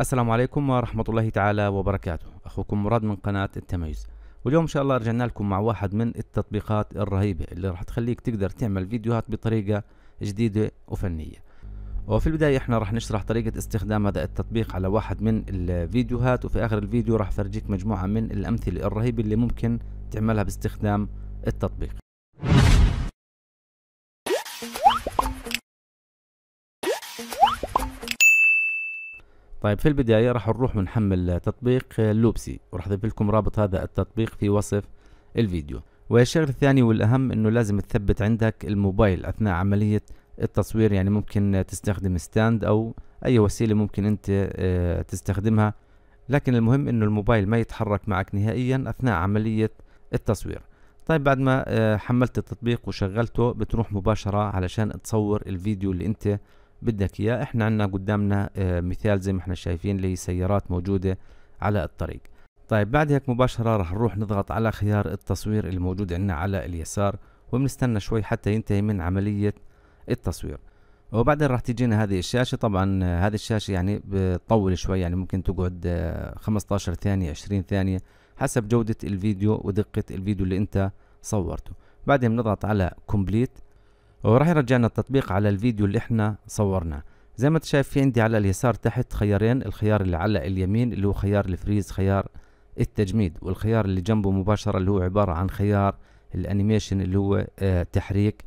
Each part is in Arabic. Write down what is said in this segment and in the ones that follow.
السلام عليكم ورحمة الله تعالى وبركاته أخوكم مراد من قناة التميز واليوم إن شاء الله رجعنا لكم مع واحد من التطبيقات الرهيبة اللي راح تخليك تقدر تعمل فيديوهات بطريقة جديدة وفنية وفي البداية احنا راح نشرح طريقة استخدام هذا التطبيق على واحد من الفيديوهات وفي آخر الفيديو راح فرجيك مجموعة من الأمثلة الرهيبة اللي ممكن تعملها باستخدام التطبيق طيب في البداية راح نروح ونحمل تطبيق لوبسي وراح اضيف لكم رابط هذا التطبيق في وصف الفيديو والشغل الثاني والأهم أنه لازم تثبت عندك الموبايل أثناء عملية التصوير يعني ممكن تستخدم ستاند أو أي وسيلة ممكن أنت آه، تستخدمها لكن المهم أنه الموبايل ما يتحرك معك نهائيا أثناء عملية التصوير طيب بعد ما آه، حملت التطبيق وشغلته بتروح مباشرة علشان تصور الفيديو اللي أنت بدك اياه احنا عندنا قدامنا آه، مثال زي ما احنا شايفين لسيارات سيارات موجوده على الطريق طيب بعد هيك مباشره رح نروح نضغط على خيار التصوير اللي موجود عندنا على اليسار وبنستنى شوي حتى ينتهي من عمليه التصوير وبعدين راح تجينا هذه الشاشه طبعا آه، هذه الشاشه يعني بتطول شوي يعني ممكن تقعد 15 آه، ثانيه 20 ثانيه حسب جوده الفيديو ودقه الفيديو اللي انت صورته بعدين بنضغط على كومبليت وراح يرجعنا التطبيق على الفيديو اللي احنا صورناه زي ما انت شايف في عندي على اليسار تحت خيارين الخيار اللي على اليمين اللي هو خيار الفريز خيار التجميد والخيار اللي جنبه مباشرة اللي هو عبارة عن خيار الانيميشن اللي هو اه تحريك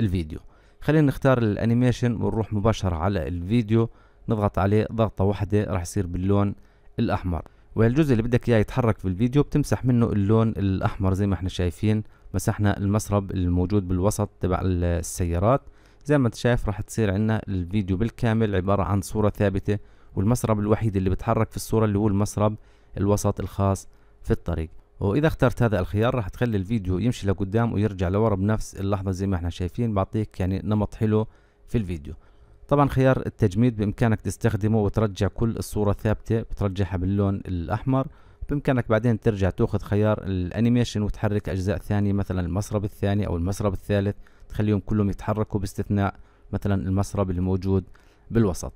الفيديو خلينا نختار الانيميشن ونروح مباشرة على الفيديو نضغط عليه ضغطة واحدة راح يصير باللون الاحمر والجزء اللي بدك اياه يتحرك في الفيديو بتمسح منه اللون الاحمر زي ما احنا شايفين مسحنا المسرب الموجود بالوسط تبع السيارات زي ما انت شايف راح تصير عندنا الفيديو بالكامل عبارة عن صورة ثابتة والمسرب الوحيد اللي بتحرك في الصورة اللي هو المسرب الوسط الخاص في الطريق واذا اخترت هذا الخيار راح تخلي الفيديو يمشي لقدام ويرجع لورا بنفس اللحظة زي ما احنا شايفين بعطيك يعني نمط حلو في الفيديو طبعا خيار التجميد بإمكانك تستخدمه وترجع كل الصورة ثابتة بترجعها باللون الأحمر بإمكانك بعدين ترجع تأخذ خيار الأنيميشن وتحرك أجزاء ثانية مثلا المسرب الثاني أو المسرب الثالث تخليهم كلهم يتحركوا باستثناء مثلا المسرب اللي موجود بالوسط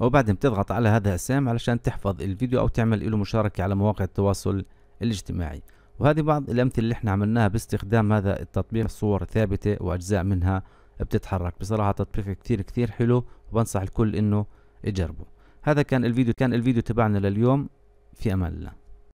وبعدين بتضغط على هذا السهم علشان تحفظ الفيديو أو تعمل له مشاركة على مواقع التواصل الاجتماعي وهذه بعض الأمثلة اللي احنا عملناها باستخدام هذا التطبيق صور ثابتة وأجزاء منها بتتحرك بصراحة تطبيق كتير كتير حلو وبنصح الكل انه يجربه هذا كان الفيديو كان الفيديو تبعنا لليوم في امان الله